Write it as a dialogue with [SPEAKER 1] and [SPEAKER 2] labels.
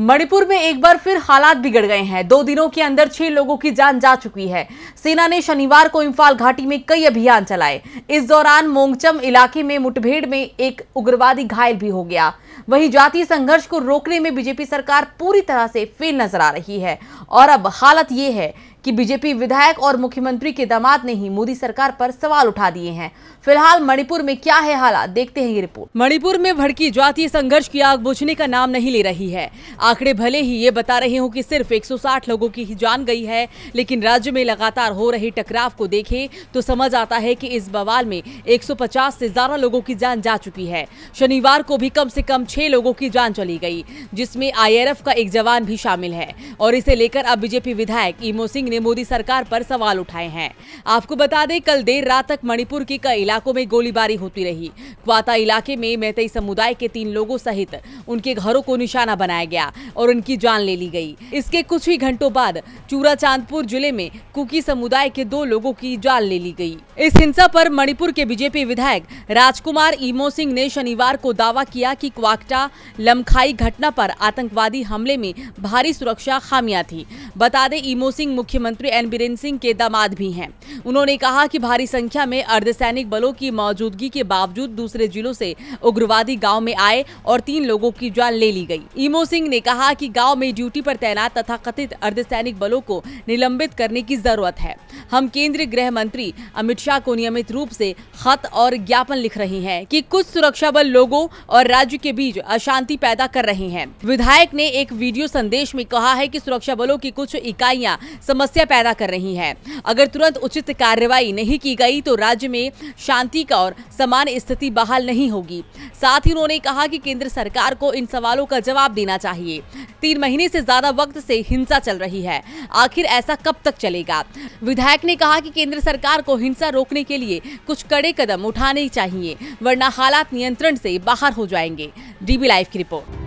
[SPEAKER 1] मणिपुर में एक बार फिर हालात बिगड़ गए हैं दो दिनों के अंदर छह लोगों की जान जा चुकी है सेना ने शनिवार को इम्फाल घाटी में कई अभियान चलाए इस दौरान मोंगचम इलाके में मुठभेड़ में एक उग्रवादी घायल भी हो गया वहीं जातीय संघर्ष को रोकने में बीजेपी सरकार पूरी तरह से फेल नजर आ रही है और अब हालत ये है कि बीजेपी विधायक और मुख्यमंत्री के दामाद ने ही मोदी सरकार पर सवाल उठा दिए हैं फिलहाल मणिपुर में क्या है हालात देखते हैं ये रिपोर्ट मणिपुर में भड़की जातीय संघर्ष की आग बुझने का नाम नहीं ले रही है आंकड़े भले ही ये बता रहे हो कि सिर्फ 160 लोगों की ही जान गई है लेकिन राज्य में लगातार हो रहे टकराव को देखे तो समझ आता है की इस बवाल में एक से ज्यादा लोगों की जान जा चुकी है शनिवार को भी कम से कम छह लोगों की जान चली गई जिसमें आईआरएफ का एक जवान भी शामिल है और इसे लेकर अब बीजेपी विधायक ईमो सिंह ने मोदी सरकार पर सवाल उठाए हैं आपको बता दें कल देर रात तक मणिपुर के कई इलाकों में गोलीबारी होती रही क्वाता इलाके में मैतई समुदाय के तीन लोगों सहित उनके घरों को निशाना बनाया गया और उनकी जान ले ली गई इसके कुछ ही घंटों बाद चूरा चांदपुर जिले में कुकी समुदाय के दो लोगों की जान ले ली गयी इस हिंसा पर मणिपुर के बीजेपी विधायक राजकुमार इमो सिंह ने शनिवार को दावा किया कि क्वाकटा लमखाई घटना पर आतंकवादी हमले में भारी सुरक्षा खामियां थी बता दें इमो सिंह मुख्य मुख्यमंत्री एन बीरेन्द्र सिंह के दामाद भी हैं उन्होंने कहा कि भारी संख्या में अर्धसैनिक बलों की मौजूदगी के बावजूद दूसरे जिलों से उग्रवादी गांव में आए और तीन लोगों की जान ले ली गई ईमो सिंह ने कहा कि गांव में ड्यूटी पर तैनात तथा कथित अर्धसैनिक बलों को निलंबित करने की जरूरत है हम केंद्रीय गृह मंत्री अमित शाह को नियमित रूप से खत और ज्ञापन लिख रहे हैं कि कुछ सुरक्षा बल लोगों और राज्य के बीच अशांति पैदा कर रहे हैं विधायक ने एक वीडियो संदेश में कहा है कि सुरक्षा बलों की कुछ इकाइयां समस्या समस्या पैदा कर रही है अगर तुरंत उचित कार्रवाई नहीं की गई तो राज्य में शांति का और समान स्थिति बहाल नहीं होगी साथ ही उन्होंने कहा कि केंद्र सरकार को इन सवालों का जवाब देना चाहिए तीन महीने से ज्यादा वक्त से हिंसा चल रही है आखिर ऐसा कब तक चलेगा विधायक ने कहा कि केंद्र सरकार को हिंसा रोकने के लिए कुछ कड़े कदम उठाने चाहिए वरना हालात नियंत्रण से बाहर हो जाएंगे डीबी लाइव की रिपोर्ट